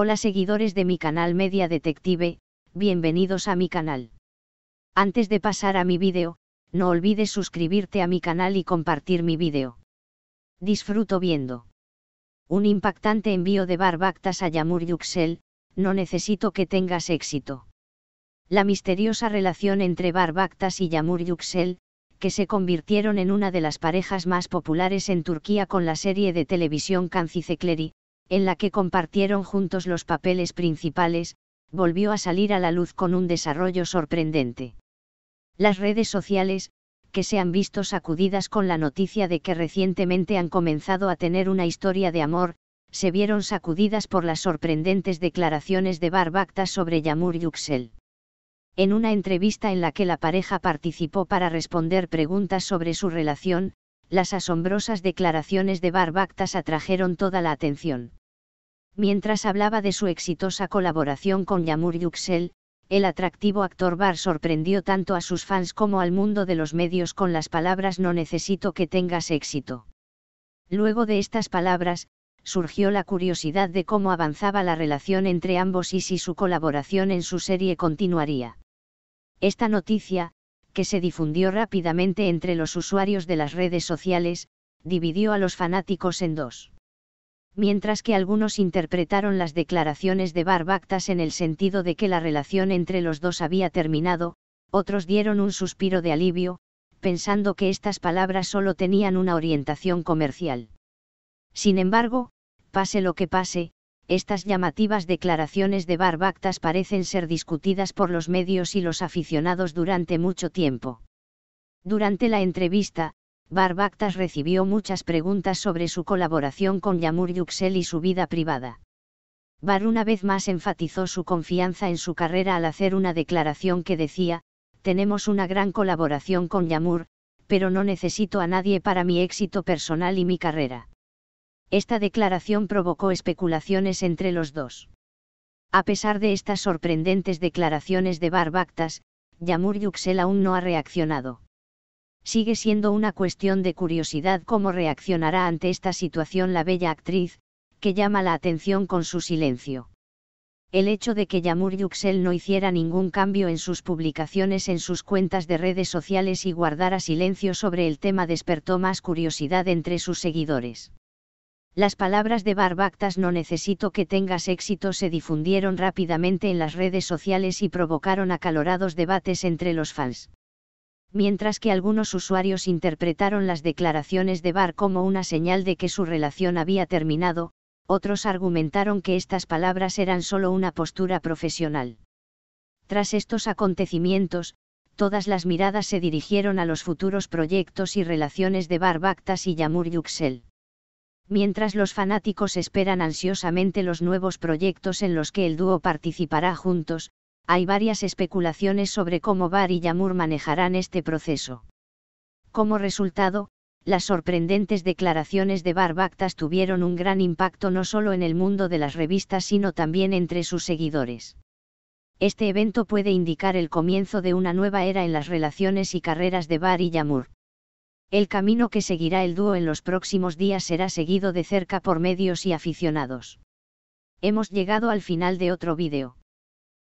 Hola seguidores de mi canal Media Detective, bienvenidos a mi canal. Antes de pasar a mi vídeo, no olvides suscribirte a mi canal y compartir mi vídeo. Disfruto viendo. Un impactante envío de Barbactas a Yamur Yuxel, no necesito que tengas éxito. La misteriosa relación entre Barbactas y Yamur Yuxel, que se convirtieron en una de las parejas más populares en Turquía con la serie de televisión Cancicecleri, en la que compartieron juntos los papeles principales, volvió a salir a la luz con un desarrollo sorprendente. Las redes sociales, que se han visto sacudidas con la noticia de que recientemente han comenzado a tener una historia de amor, se vieron sacudidas por las sorprendentes declaraciones de Barbacta sobre Yamur Yuxel. En una entrevista en la que la pareja participó para responder preguntas sobre su relación, las asombrosas declaraciones de Barbactas atrajeron toda la atención mientras hablaba de su exitosa colaboración con Yamur Yuxel, el atractivo actor Bar sorprendió tanto a sus fans como al mundo de los medios con las palabras no necesito que tengas éxito. Luego de estas palabras, surgió la curiosidad de cómo avanzaba la relación entre ambos y si su colaboración en su serie continuaría. Esta noticia, que se difundió rápidamente entre los usuarios de las redes sociales, dividió a los fanáticos en dos mientras que algunos interpretaron las declaraciones de Barbactas en el sentido de que la relación entre los dos había terminado, otros dieron un suspiro de alivio, pensando que estas palabras solo tenían una orientación comercial. Sin embargo, pase lo que pase, estas llamativas declaraciones de Barbactas parecen ser discutidas por los medios y los aficionados durante mucho tiempo. Durante la entrevista, Barbactas recibió muchas preguntas sobre su colaboración con Yamur Yuxel y su vida privada. Bar una vez más enfatizó su confianza en su carrera al hacer una declaración que decía, tenemos una gran colaboración con Yamur, pero no necesito a nadie para mi éxito personal y mi carrera. Esta declaración provocó especulaciones entre los dos. A pesar de estas sorprendentes declaraciones de Barbactas, Yamur Yuxel aún no ha reaccionado sigue siendo una cuestión de curiosidad cómo reaccionará ante esta situación la bella actriz, que llama la atención con su silencio. El hecho de que Yamur Yuxel no hiciera ningún cambio en sus publicaciones en sus cuentas de redes sociales y guardara silencio sobre el tema despertó más curiosidad entre sus seguidores. Las palabras de Barbactas no necesito que tengas éxito se difundieron rápidamente en las redes sociales y provocaron acalorados debates entre los fans mientras que algunos usuarios interpretaron las declaraciones de Bar como una señal de que su relación había terminado, otros argumentaron que estas palabras eran solo una postura profesional. Tras estos acontecimientos, todas las miradas se dirigieron a los futuros proyectos y relaciones de Bar Bactas y Yamur Yuxel. Mientras los fanáticos esperan ansiosamente los nuevos proyectos en los que el dúo participará juntos, hay varias especulaciones sobre cómo Bar y Yamur manejarán este proceso. Como resultado, las sorprendentes declaraciones de Bar Bactas tuvieron un gran impacto no solo en el mundo de las revistas sino también entre sus seguidores. Este evento puede indicar el comienzo de una nueva era en las relaciones y carreras de Bar y Yamur. El camino que seguirá el dúo en los próximos días será seguido de cerca por medios y aficionados. Hemos llegado al final de otro vídeo.